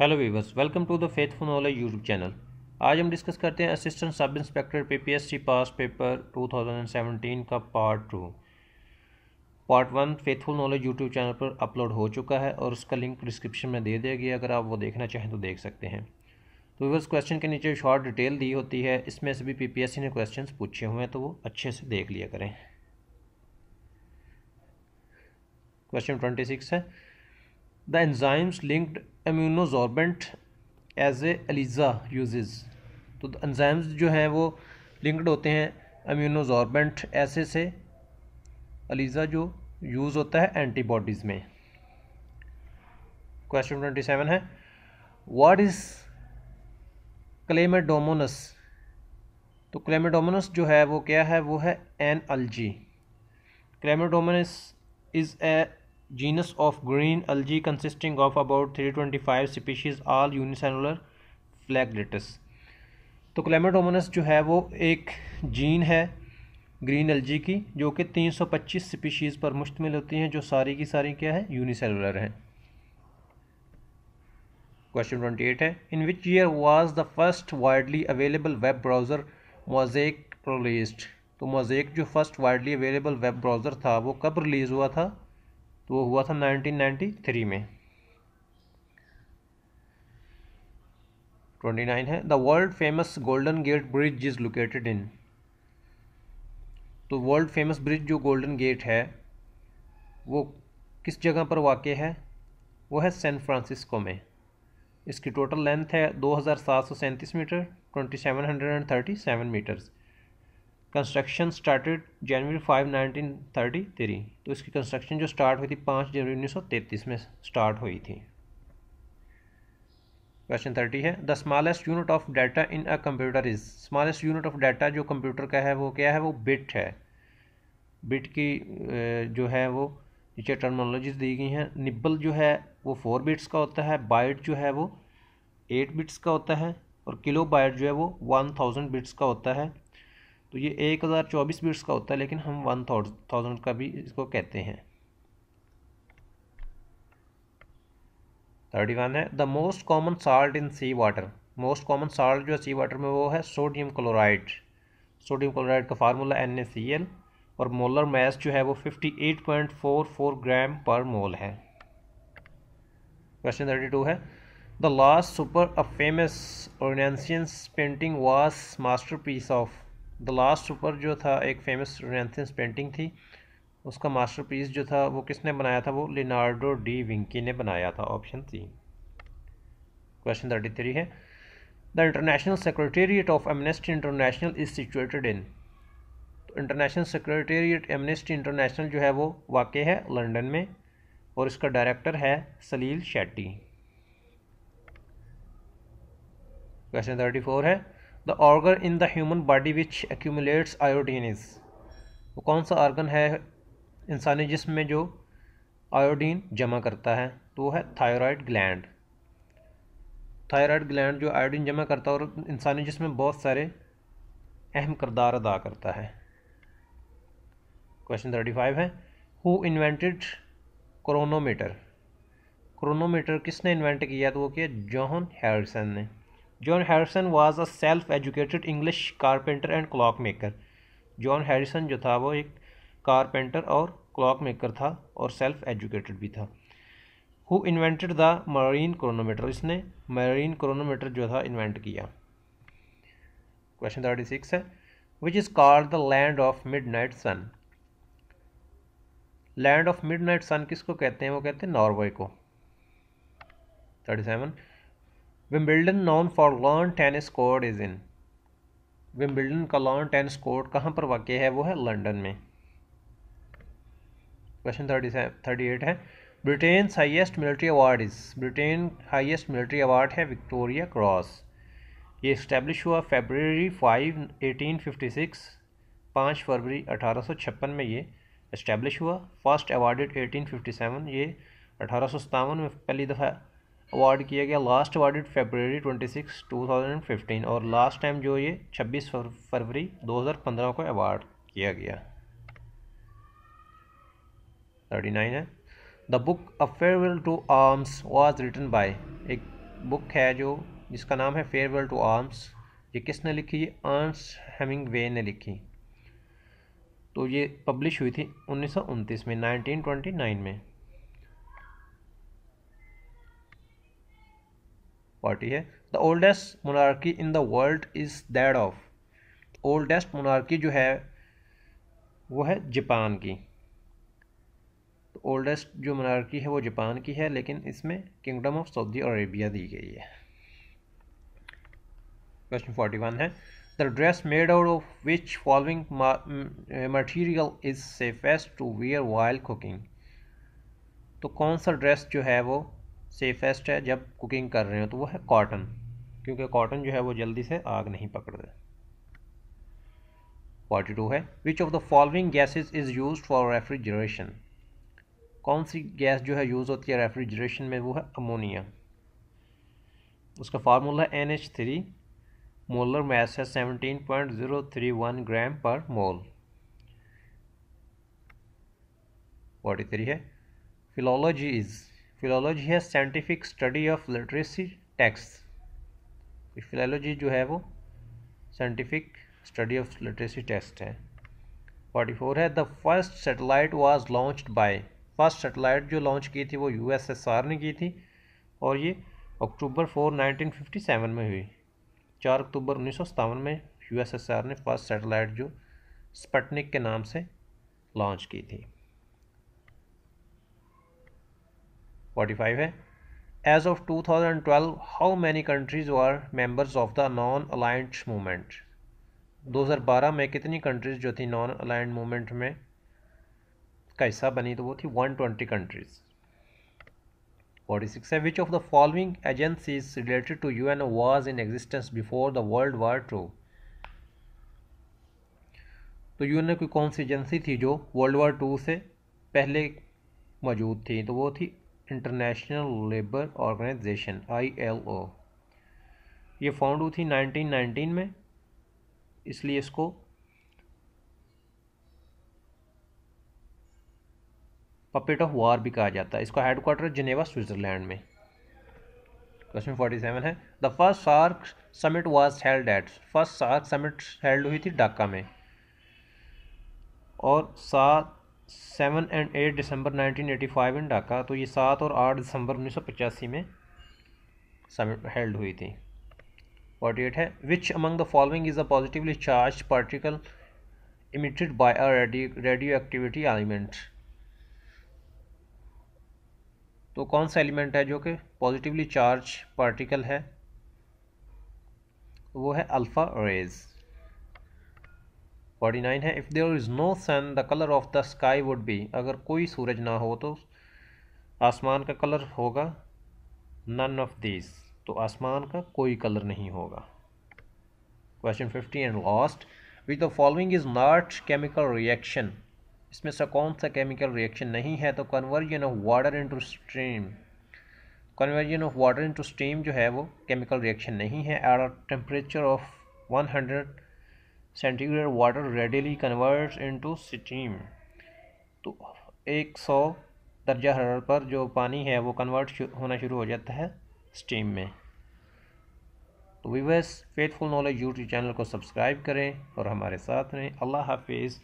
hello viewers welcome to the faithful knowledge YouTube channel आज हम discuss करते हैं असिस्टेंट सब इंस्पेक्टर पीपीएससी पास paper 2017 का part two part one faithful knowledge YouTube channel पर upload हो चुका है और उसका लिंक डिस्क्रिप्शन में दे दिया गया अगर आप वो देखना चाहें तो देख सकते हैं तो वीवर्स क्वेश्चन के नीचे शॉर्ट डिटेल दी होती है इसमें से भी पी ने क्वेश्चन पूछे हुए हैं तो वो अच्छे से देख लिया करें क्वेश्चन ट्वेंटी है the enzymes linked immunosorbent as a ELISA uses तो एंजाइम्स जो हैं वो लिंक्ड होते हैं अम्यूनोजॉर्बेंट ऐसे से अलीज़ा जो यूज़ होता है एंटीबॉडीज़ में क्वेश्चन ट्वेंटी सेवन है वाट इज़ क्लेमेडोमोनस तो क्लेमेडोमोनस जो है वो क्या है वो है an algae Chlamydomonas is a genus of green algae consisting of about 325 species all unicellular flagellates तो क्लेमेटोमोनस जो है वो एक जीन है ग्रीन एलजी की जो कि 325 स्पीशीज़ पर मुश्तमिल होती हैं जो सारी की सारी क्या है यूनिसेलुलर हैं क्वेश्चन 28 है in which year was the first widely available web browser Mosaic release तो मोजेक जो first widely available web browser था वो कब रिलीज़ हुआ था तो वो हुआ था 1993 में 29 है the world famous golden gate bridge is located in तो वर्ल्ड फेमस ब्रिज जो गोल्डन गेट है वो किस जगह पर वाक़ है वो है सैन फ्रांसिस्को में इसकी टोटल लेंथ है दो हज़ार सात सौ सैंतीस metre twenty seven hundred and thirty seven metres construction started January five nineteen thirty three तो इसकी कंस्ट्रक्शन जो स्टार्ट हुई थी पाँच जनवरी उन्नीस सौ तैंतीस में स्टार्ट हुई थी क्वेश्चन थर्टी है the smallest unit of data in a computer is smallest unit of data जो कंप्यूटर का है वो क्या है वो बिट है बिट की जो है वो नीचे टर्मोलॉजीज दी गई हैं निब्बल जो है वो फोर बिट्स का होता है बाइट जो है वो एट बिट्स का होता है और किलो बाइट जो है वो वन थाउजेंड बिट्स का होता है तो ये एक हज़ार चौबीस बिट्स का होता है लेकिन हम वन थाउजेंड का भी इसको कहते हैं थर्टी वन है the most common salt in sea water most common salt जो है सी वाटर में वो है सोडियम क्लोराइड सोडियम क्लोराइड का फार्मूला एन और मोलर मैस जो है वो fifty eight point four four gram per mole है क्वेश्चन थर्टी टू है the Last Supper a famous Renaissance painting was masterpiece of the Last Supper जो था एक फेमस रेनेसेंस पेंटिंग थी उसका मास्टरपीस जो था वो किसने बनाया था वो लिनार्डो डी विंकी ने बनाया था option C question thirty three है the international secretariat of Amnesty International is situated in international secretariat Amnesty International जो है वो वाकई है लंदन में और इसका डायरेक्टर है Salil Shetty question thirty four है the organ in the human body which accumulates iodine is वो कौन सा ऑर्गन है इंसानी जिसम में जो आयोडीन जमा करता है तो वो है थायराइड ग्लैंड थायराइड ग्लैंड जो आयोडीन जमा करता है और इंसानी जिसमें बहुत सारे अहम करदार अदा करता है क्वेश्चन थर्टी फाइव है हु इन्वेंटेड क्रोनोमीटर क्रोनोमीटर किसने इन्वेंट किया तो वो किया जॉन हैरिसन ने John Harrison was a self educated English carpenter and clock maker John Harrison जो था वो एक कारपेंटर और क्लॉक मेकर था और सेल्फ एजुकेटेड भी था who invented the marine chronometer इसने मरीन क्रोनोमीटर जो था इन्वेंट किया क्वेश्चन थर्टी सिक्स है which is called the land of midnight sun land of midnight sun किस को कहते हैं वो कहते हैं नॉर्वे को thirty seven Wimbledon known for lawn tennis court is in Wimbledon का लॉन टेनिस कोर्ट कहाँ पर वाक़ है वो है लंडन में क्वेश्चन थर्टी थर्टी एट है Britain highest military award is Britain highest military award है विक्टोरिया क्रॉस ये इस्टेब्लिश हुआ February five eighteen fifty six पाँच फरवरी अठारह सौ छप्पन में ये इस्टेब्लिश हुआ फर्स्ट अवार्डेड सेवन ये अठारह सौ में पहली दफ़ा अवार्ड किया गया लास्ट अवार्डेड फेबररी 26 2015 और लास्ट टाइम जो ये 26 फरवरी 2015 को अवार्ड किया गया 39 है the book a farewell to arms was written by एक बुक है जो जिसका नाम है फेयरवेल टू आर्म्स ये किसने लिखी ये आर्म्स वे ने लिखी तो ये पब्लिश हुई थी उन्नीस में नाइनटीन में पार्टी है the oldest monarchy in the world is that of oldest monarchy जो है वो है जापान की तो ओल्डेस्ट जो मोनार्की है वो जापान की है लेकिन इसमें किंगडम ऑफ सऊदी अरेबिया दी गई है क्वेश्चन फोर्टी वन है the dress made out of which following material is safest to wear while cooking तो कौन सा ड्रेस जो है वो सेफेस्ट है जब कुकिंग कर रहे हो तो वो है कॉटन क्योंकि कॉटन जो है वो जल्दी से आग नहीं पकड़ता फोर्टी टू है which of the following gases is use for refrigeration कौन सी गैस जो है यूज़ होती है रेफ्रिजरेशन में वो है अमोनिया उसका फार्मूला है N H three molar mass है seventeen point zero three one gram per mole forty three है फिलोलॉजी इज़ फिलोलॉजी है scientific study of literacy text philology जो है वो scientific study of literacy text है forty four है the first satellite was launched by first satellite जो launch की थी वो आर ने की थी और ये October four nineteen fifty seven में हुई चार अक्टूबर उन्नीस सौ सतावन में आर ने फर्स्ट सेटेलाइट जो स्पटनिक के नाम से लॉन्च की थी 45 है as of 2012 how many countries are members of the non aligned movement 2012 में कितनी कंट्रीज जो थी नॉन अलाइंट मूवमेंट में का हिस्सा बनी तो वो थी 120 कंट्रीज 46 है which of the following agencies related to UN was in existence before the World War two तो यूएनओ कोई कौन सी एजेंसी थी जो वर्ल्ड वार टू से पहले मौजूद थी तो वो थी इंटरनेशनल लेबर ऑर्गेनाइजेशन आईएलओ ये फाउंड हुई थी 1919 में इसलिए इसको पपेट ऑफ वार भी कहा जाता है इसका हेडक्वार्टर जिनेवा स्विट्जरलैंड में क्वेश्चन फोर्टी सेवन है the first SAARC summit was held at first SAARC summit held हुई थी ढाका में और सात seven and eight December 1985 in Dhaka तो ये सात और आठ दिसंबर 1985 में समिट हेल्ड हुई थी फोर्टी एट है which among the following is a positively charged particle emitted by a radio activity element तो कौन सा एलिमेंट है जो कि पॉजिटिवली चार्ज पार्टिकल है वो है अल्फ़ा रेज़ फोर्टी नाइन है if there is no sun the colour of the sky would be अगर कोई सूरज ना हो तो आसमान का कलर होगा नन ऑफ दिस तो आसमान का कोई कलर नहीं होगा question fifty and last which the following is not chemical reaction इसमें से कौन सा केमिकल रिएक्शन नहीं है तो conversion of water into stream conversion of water into stream जो है वो केमिकल रिएक्शन नहीं है at temperature of 100 centigrade water readily converts into steam तो 100 दर्जा हरारत पर जो पानी है वो कन्वर्ट होना शुरू हो जाता है स्टीम में तो viewers faithful knowledge YouTube channel को सब्सक्राइब करें और हमारे साथ रहें अल्लाह हाफिज़